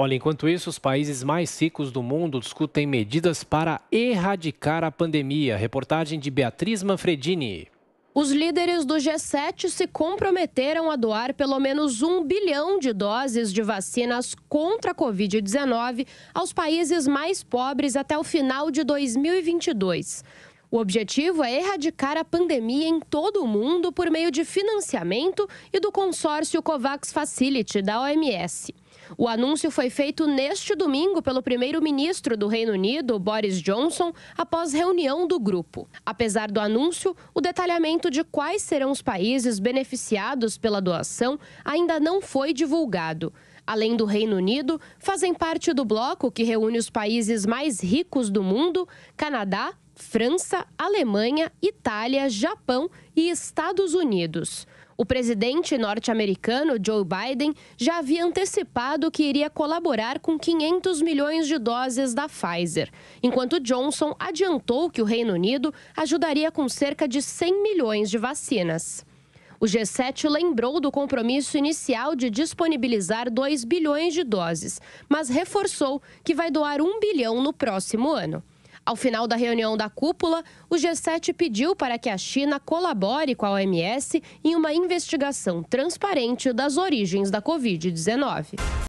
Olha, enquanto isso, os países mais ricos do mundo discutem medidas para erradicar a pandemia. Reportagem de Beatriz Manfredini. Os líderes do G7 se comprometeram a doar pelo menos um bilhão de doses de vacinas contra a Covid-19 aos países mais pobres até o final de 2022. O objetivo é erradicar a pandemia em todo o mundo por meio de financiamento e do consórcio COVAX Facility da OMS. O anúncio foi feito neste domingo pelo primeiro-ministro do Reino Unido, Boris Johnson, após reunião do grupo. Apesar do anúncio, o detalhamento de quais serão os países beneficiados pela doação ainda não foi divulgado. Além do Reino Unido, fazem parte do bloco que reúne os países mais ricos do mundo, Canadá, França, Alemanha, Itália, Japão e Estados Unidos. O presidente norte-americano Joe Biden já havia antecipado que iria colaborar com 500 milhões de doses da Pfizer, enquanto Johnson adiantou que o Reino Unido ajudaria com cerca de 100 milhões de vacinas. O G7 lembrou do compromisso inicial de disponibilizar 2 bilhões de doses, mas reforçou que vai doar 1 bilhão no próximo ano. Ao final da reunião da cúpula, o G7 pediu para que a China colabore com a OMS em uma investigação transparente das origens da Covid-19.